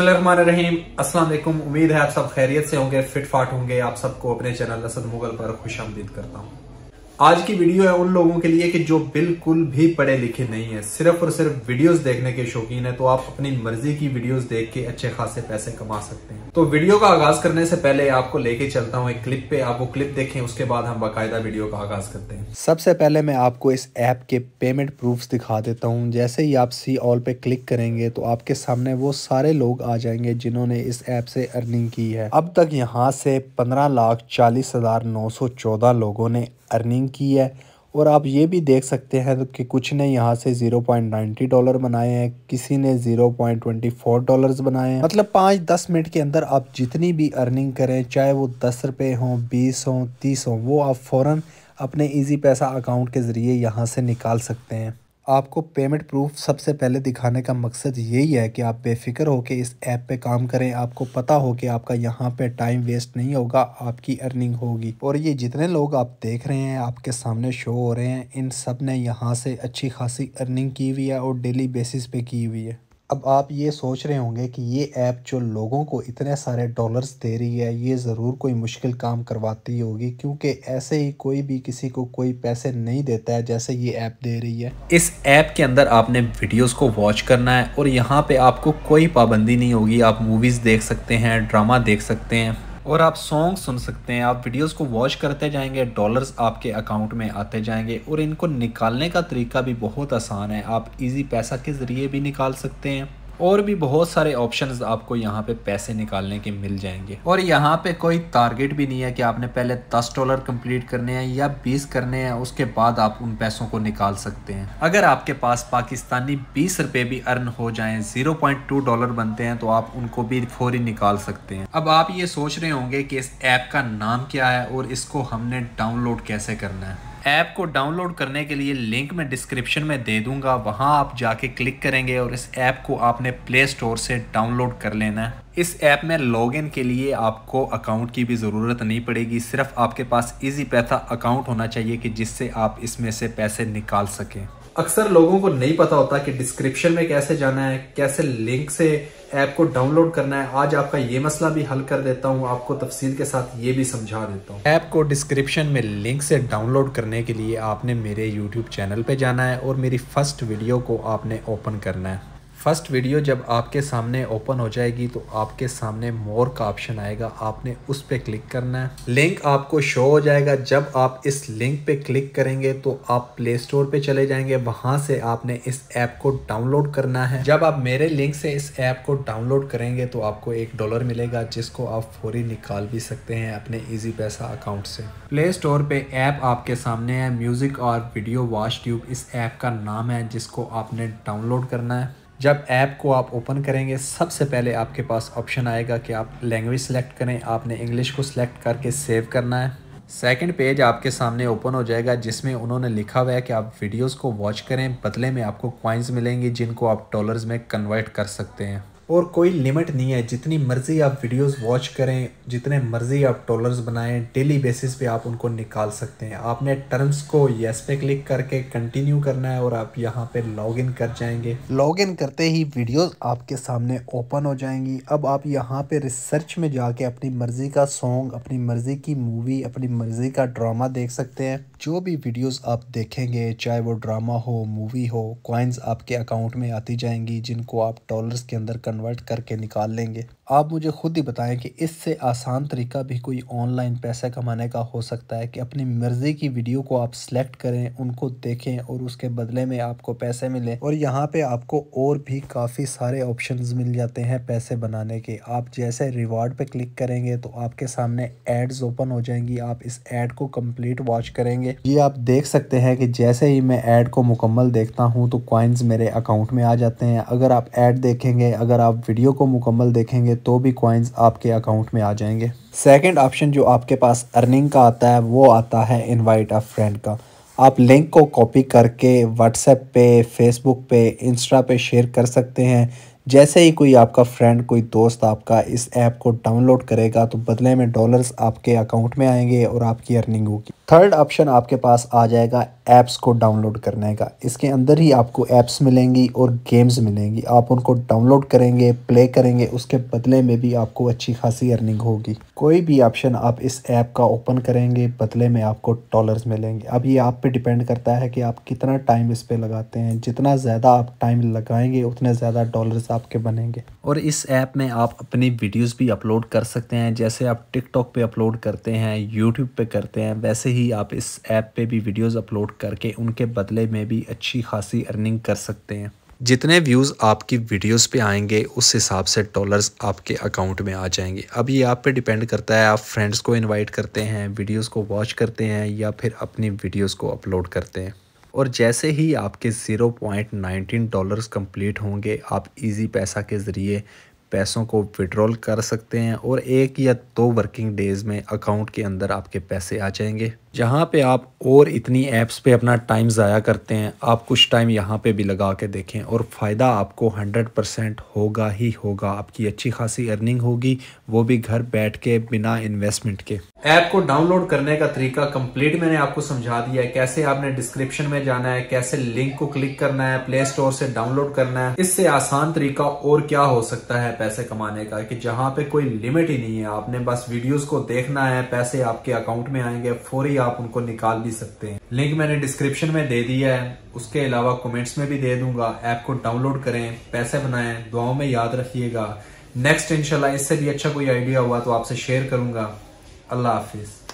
बिस्मिल्लाहिर्रहमानिर्रहीम अस्सलाम वालेकुम उम्मीद है आप सब खैरियत से होंगे फिट फाट होंगे आप सबको अपने चैनल असद मुगल पर खुश आमदीद करता हूँ आज की वीडियो है उन लोगों के लिए कि जो बिल्कुल भी पढ़े लिखे नहीं है सिर्फ और सिर्फ वीडियोस देखने के शौकीन है तो आप अपनी मर्जी की वीडियोस देख के अच्छे खासे पैसे कमा सकते हैं तो वीडियो का आगाज करने से पहले आपको लेके चलता हूँ एक क्लिप पे आप वो क्लिप देखें उसके बाद हम बाकायदा वीडियो का आगाज करते हैं सबसे पहले मैं आपको इस ऐप के पेमेंट प्रूफ दिखा देता हूँ जैसे ही आप सी ऑल पे क्लिक करेंगे तो आपके सामने वो सारे लोग आ जाएंगे जिन्होंने इस ऐप से अर्निंग की है अब तक यहाँ से पंद्रह लाख चालीस हजार नौ सौ चौदह लोगों ने अर्निंग की है और आप ये भी देख सकते हैं कि कुछ ने यहाँ से 0.90 डॉलर बनाए हैं किसी ने 0.24 डॉलर्स बनाए हैं मतलब पाँच दस मिनट के अंदर आप जितनी भी अर्निंग करें चाहे वो दस रुपये हों बीस हों तीस हों वो आप फ़ौर अपने इजी पैसा अकाउंट के ज़रिए यहाँ से निकाल सकते हैं आपको पेमेंट प्रूफ सबसे पहले दिखाने का मकसद यही है कि आप बेफिक्र होकर इस ऐप पे काम करें आपको पता हो कि आपका यहाँ पे टाइम वेस्ट नहीं होगा आपकी अर्निंग होगी और ये जितने लोग आप देख रहे हैं आपके सामने शो हो रहे हैं इन सब ने यहाँ से अच्छी खासी अर्निंग की हुई है और डेली बेसिस पे की हुई है अब आप ये सोच रहे होंगे कि ये ऐप जो लोगों को इतने सारे डॉलर्स दे रही है ये ज़रूर कोई मुश्किल काम करवाती होगी क्योंकि ऐसे ही कोई भी किसी को कोई पैसे नहीं देता है जैसे ये ऐप दे रही है इस ऐप के अंदर आपने वीडियोस को वॉच करना है और यहाँ पे आपको कोई पाबंदी नहीं होगी आप मूवीज़ देख सकते हैं ड्रामा देख सकते हैं और आप सॉन्ग सुन सकते हैं आप वीडियोस को वॉच करते जाएंगे डॉलर्स आपके अकाउंट में आते जाएंगे और इनको निकालने का तरीका भी बहुत आसान है आप इजी पैसा के ज़रिए भी निकाल सकते हैं और भी बहुत सारे ऑप्शंस आपको यहाँ पे पैसे निकालने के मिल जाएंगे और यहाँ पे कोई टारगेट भी नहीं है कि आपने पहले दस डॉलर कंप्लीट करने हैं या बीस करने हैं उसके बाद आप उन पैसों को निकाल सकते हैं अगर आपके पास पाकिस्तानी बीस रुपये भी अर्न हो जाए जीरो पॉइंट टू डॉलर बनते हैं तो आप उनको भी फौरी निकाल सकते हैं अब आप ये सोच रहे होंगे कि इस ऐप का नाम क्या है और इसको हमने डाउनलोड कैसे करना है ऐप को डाउनलोड करने के लिए लिंक मैं डिस्क्रिप्शन में दे दूंगा वहां आप जाके क्लिक करेंगे और इस ऐप को आपने प्ले स्टोर से डाउनलोड कर लेना है इस ऐप में लॉगिन के लिए आपको अकाउंट की भी ज़रूरत नहीं पड़ेगी सिर्फ आपके पास इजी पैसा अकाउंट होना चाहिए कि जिससे आप इसमें से पैसे निकाल सकें अक्सर लोगों को नहीं पता होता कि डिस्क्रिप्शन में कैसे जाना है कैसे लिंक से ऐप को डाउनलोड करना है आज आपका ये मसला भी हल कर देता हूँ आपको तफसील के साथ ये भी समझा देता हूँ ऐप को डिस्क्रिप्शन में लिंक से डाउनलोड करने के लिए आपने मेरे यूट्यूब चैनल पर जाना है और मेरी फर्स्ट वीडियो को आपने ओपन करना है फर्स्ट वीडियो जब आपके सामने ओपन हो जाएगी तो आपके सामने मोर का ऑप्शन आएगा आपने उस पर क्लिक करना है लिंक आपको शो हो जाएगा जब आप इस लिंक पे क्लिक करेंगे तो आप प्ले स्टोर पे चले जाएंगे वहाँ से आपने इस ऐप को डाउनलोड करना है जब आप मेरे लिंक से इस ऐप को डाउनलोड करेंगे तो आपको एक डॉलर मिलेगा जिसको आप फौरी निकाल भी सकते हैं अपने ईजी पैसा अकाउंट से प्ले स्टोर पर ऐप आपके सामने है म्यूज़िक और वीडियो वॉच ट्यूब इस ऐप का नाम है जिसको आपने डाउनलोड करना है जब ऐप को आप ओपन करेंगे सबसे पहले आपके पास ऑप्शन आएगा कि आप लैंग्वेज सेलेक्ट करें आपने इंग्लिश को सिलेक्ट करके सेव करना है सेकंड पेज आपके सामने ओपन हो जाएगा जिसमें उन्होंने लिखा हुआ है कि आप वीडियोस को वॉच करें बदले में आपको क्वाइंस मिलेंगी जिनको आप डॉलर्स में कन्वर्ट कर सकते हैं और कोई लिमिट नहीं है जितनी मर्ज़ी आप वीडियोस वॉच करें जितने मर्ज़ी आप डॉलर्स बनाएं डेली बेसिस पे आप उनको निकाल सकते हैं आपने टर्म्स को येस पे क्लिक करके कंटिन्यू करना है और आप यहाँ पे लॉगिन कर जाएंगे लॉगिन करते ही वीडियोस आपके सामने ओपन हो जाएंगी अब आप यहाँ पे रिसर्च में जाके अपनी मर्ज़ी का सॉन्ग अपनी मर्ज़ी की मूवी अपनी मर्ज़ी का ड्रामा देख सकते हैं जो भी वीडियोज आप देखेंगे चाहे वो ड्रामा हो मूवी हो कॉइन्स आपके अकाउंट में आती जाएंगी जिनको आप टॉलर्स के अंदर कन्वर्ट करके निकाल लेंगे आप मुझे ख़ुद ही बताएं कि इससे आसान तरीका भी कोई ऑनलाइन पैसा कमाने का हो सकता है कि अपनी मर्ज़ी की वीडियो को आप सेलेक्ट करें उनको देखें और उसके बदले में आपको पैसे मिले और यहाँ पे आपको और भी काफ़ी सारे ऑप्शन मिल जाते हैं पैसे बनाने के आप जैसे रिवार्ड पे क्लिक करेंगे तो आपके सामने एड्स ओपन हो जाएंगी आप इस एड को कम्प्लीट वॉच करेंगे ये आप देख सकते हैं कि जैसे ही मैं ऐड को मुकम्मल देखता हूँ तो क्वाइंस मेरे अकाउंट में आ जाते हैं अगर आप एड देखेंगे अगर आप आप वीडियो को मुकम्मल देखेंगे तो भी कॉइन्स आपके अकाउंट में आ जाएंगे सेकंड ऑप्शन जो आपके पास अर्निंग का आता है वो आता है इनवाइट अ फ्रेंड का आप लिंक को कॉपी करके व्हाट्सएप पे फेसबुक पे इंस्टा पे शेयर कर सकते हैं जैसे ही कोई आपका फ्रेंड कोई दोस्त आपका इस ऐप को डाउनलोड करेगा तो बदले में डॉलर्स आपके अकाउंट में आएंगे और आपकी अर्निंग होगी थर्ड ऑप्शन आपके पास आ जाएगा ऐप्स को डाउनलोड करने का इसके अंदर ही आपको ऐप्स मिलेंगी और गेम्स मिलेंगी आप उनको डाउनलोड करेंगे प्ले करेंगे उसके बदले में भी आपको अच्छी खासी अर्निंग होगी कोई भी ऑप्शन आप इस ऐप का ओपन करेंगे बदले में आपको डॉलर्स मिलेंगे अब ये आप पे डिपेंड करता है कि आप कितना टाइम इस पर लगाते हैं जितना ज़्यादा आप टाइम लगाएंगे उतने ज़्यादा डॉलर्स आप आपके बनेंगे और इस ऐप में आप अपनी वीडियोस भी अपलोड कर सकते हैं जैसे आप टिकटॉक पे अपलोड करते हैं यूट्यूब पे करते हैं वैसे ही आप इस ऐप पे भी वीडियोस अपलोड करके उनके बदले में भी अच्छी खासी अर्निंग कर सकते हैं जितने व्यूज़ आपकी वीडियोस पे आएंगे उस हिसाब से डॉलर्स आपके अकाउंट में आ जाएंगे अब ये आप पे डिपेंड करता है आप फ्रेंड्स को इनवाइट करते हैं वीडियोस को वॉच करते हैं या फिर अपनी वीडियोस को अपलोड करते हैं और जैसे ही आपके zero point nineteen dollars complete होंगे आप इजी पैसा के ज़रिए पैसों को विड्रॉल कर सकते हैं और एक या दो वर्किंग डेज़ में अकाउंट के अंदर आपके पैसे आ जाएंगे जहाँ पे आप और इतनी ऐप्स पे अपना टाइम ज़ाया करते हैं आप कुछ टाइम यहाँ पे भी लगा के देखें और फ़ायदा आपको 100 परसेंट होगा ही होगा आपकी अच्छी खासी अर्निंग होगी वो भी घर बैठ के बिना इन्वेस्टमेंट के ऐप को डाउनलोड करने का तरीका कंप्लीट मैंने आपको समझा दिया है कैसे आपने डिस्क्रिप्शन में जाना है कैसे लिंक को क्लिक करना है प्ले स्टोर से डाउनलोड करना है इससे आसान तरीका और क्या हो सकता है पैसे कमाने का कि जहाँ पे कोई लिमिट ही नहीं है आपने बस वीडियोज को देखना है पैसे आपके अकाउंट में आएंगे फोरी आप आप उनको निकाल भी सकते हैं लिंक मैंने डिस्क्रिप्शन में दे दिया है उसके अलावा कमेंट्स में भी दे दूंगा ऐप को डाउनलोड करें पैसे बनाएं दुआओं में याद रखिएगा नेक्स्ट इंशाल्लाह इससे भी अच्छा कोई आइडिया हुआ तो आपसे शेयर करूंगा अल्लाह हाफिज